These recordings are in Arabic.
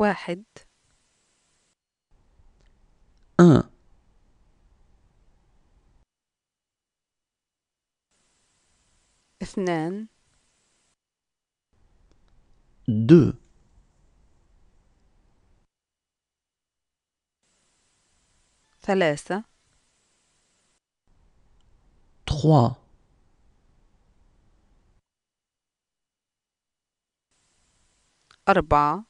واحد أن اثنان دو ثلاثة تخوا أربعة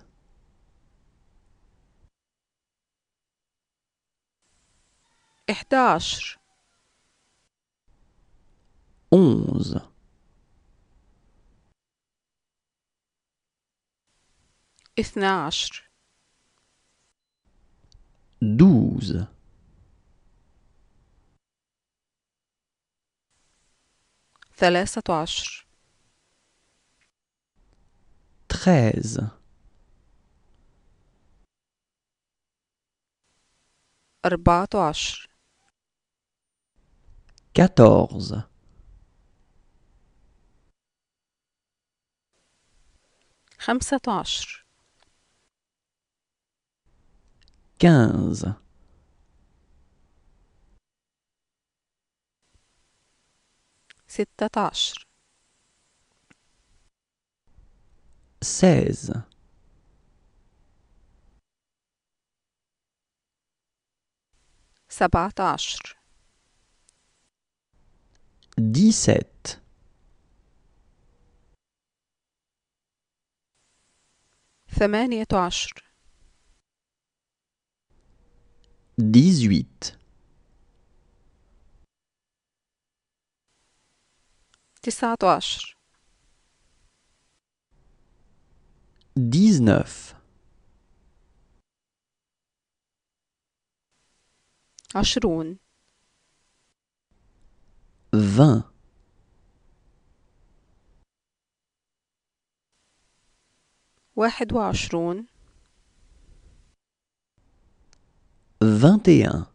إحدى عشر onze اثنى عشر douze ثلاثة عشر تخاز أربعة عشر quatorze خمسة عشر quinze ستة عشر seize سبعة عشر 17. ثمانية عشر تسعة عشر عشرون vingt واحد وعشرون vingt et un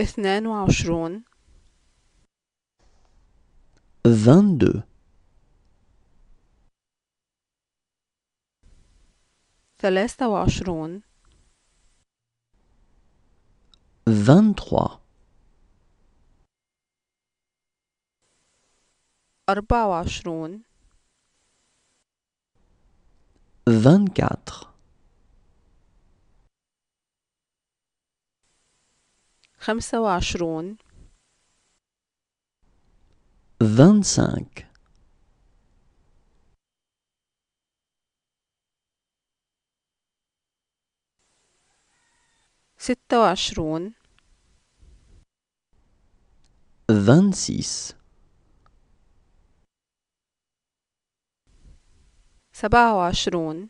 اثنان وعشرون vingt deux ثلاثة وعشرون vingt-trois 25 وعشرون vingt-quatre cinq vingt-six, سبعة وعشرون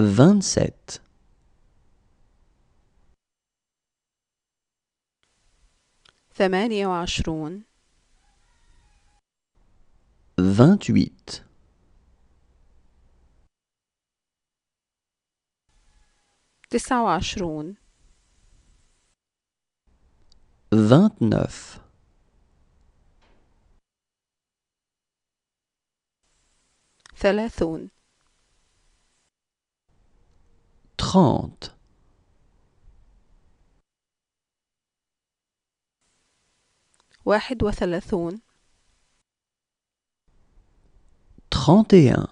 vingt-sept, ثمانية وعشرون vingt-huit, تسعة وعشرون vingt-neuf. ثلاثون trente, واحد وثلاثون trente et un,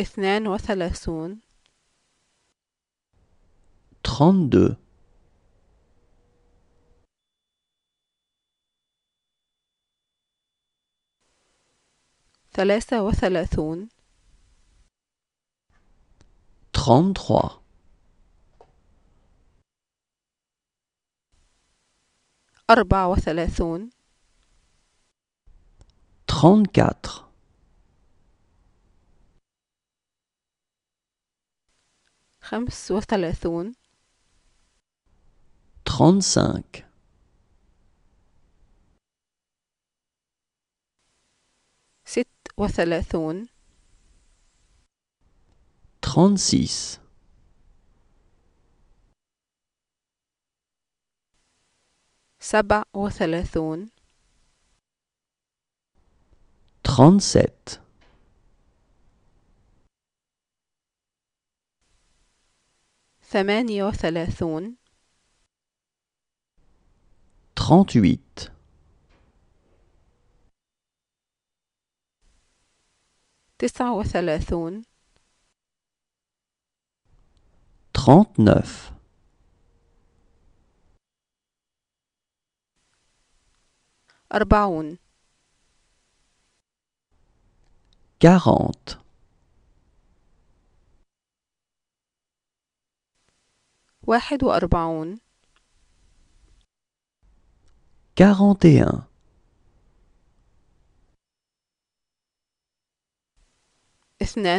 اثنان وثلاثون 32 deux ثلاثة وثلاثون أربعة وثلاثون خمس وثلاثون trente-cinq ست وثلاثون trente-six سبع وثلاثون trente ثمانية وثلاثون trente-huit. تسعة وثلاثون trente-neuf, أربعون واحد وأربعون 41 42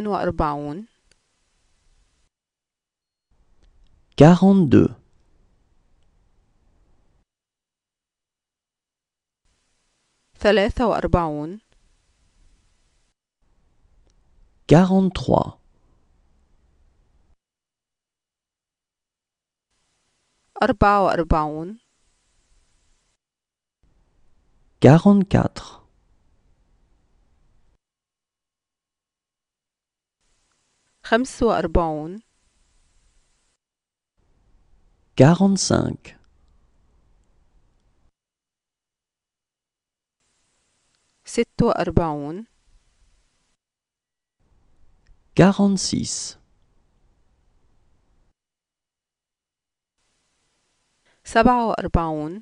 42 43 43 44 Quarante-quatre. خمس وأربعون Quarante-cinq. ست وأربعون Quarante-six. سبعة وأربعون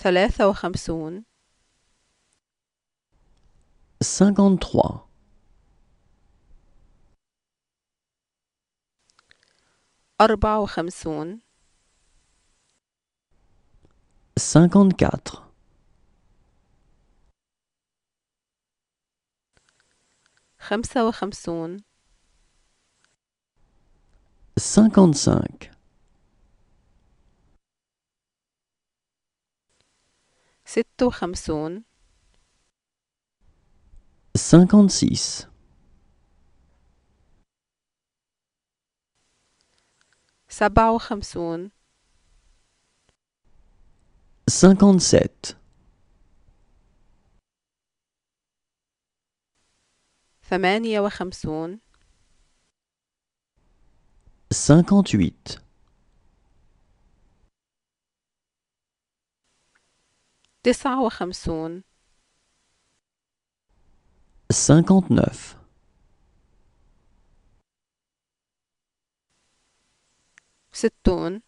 ثلاثة وخمسون 53 أربعة وخمسون 54 خمسة وخمسون 55 56 57 57 58 تسعة وخمسون 59 ستون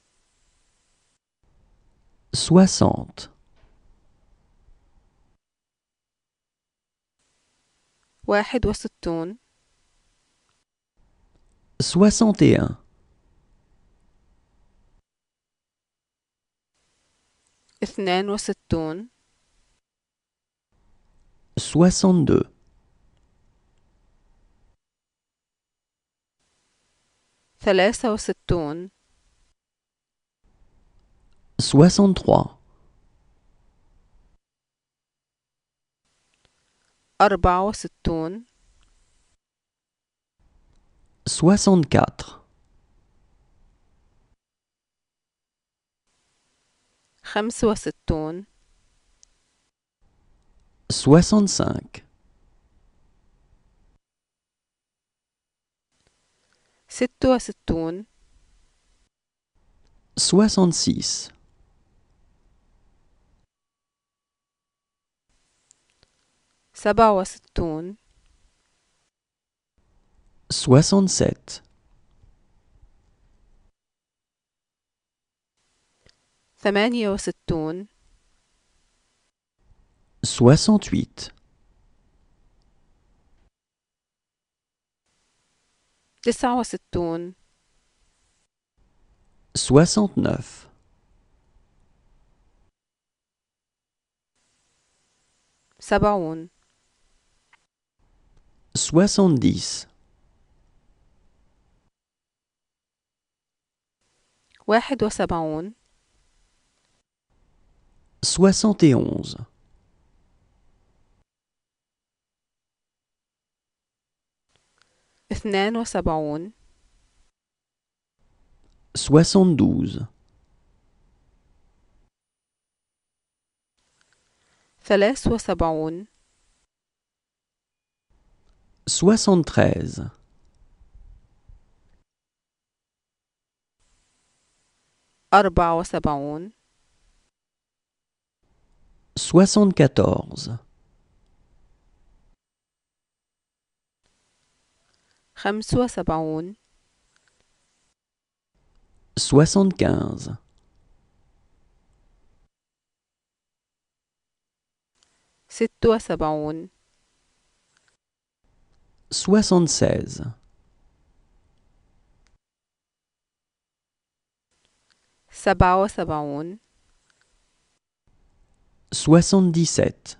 60 واحد وستون 61 اثنان وستون 62 63 64 65 65 66 66 67 67 68 soixante-huit soixante-neuf soixante-dix soixante et onze اثنان وسبعون 72 ثلاث وسبعون 73 أربع وسبعون 74 75 76 76 77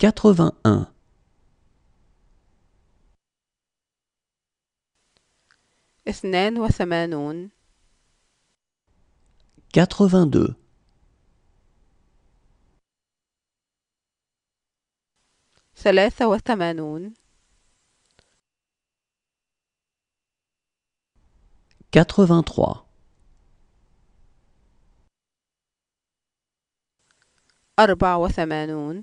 Quatre-vingt-un. اثنان وثمانون Quatre-vingt-deux. ثلاثة وثمانون Quatre-vingt-trois. أربع وثمانون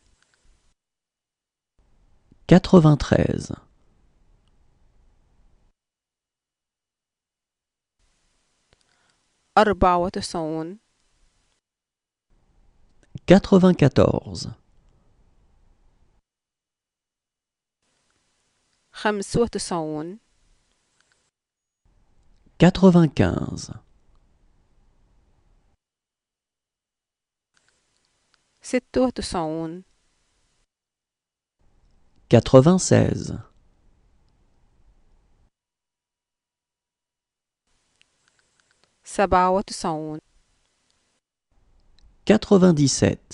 93 94 95 95 96 96 97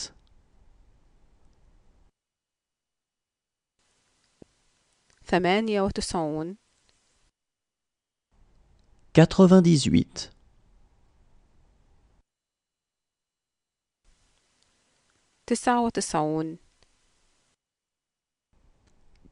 97 98 98 99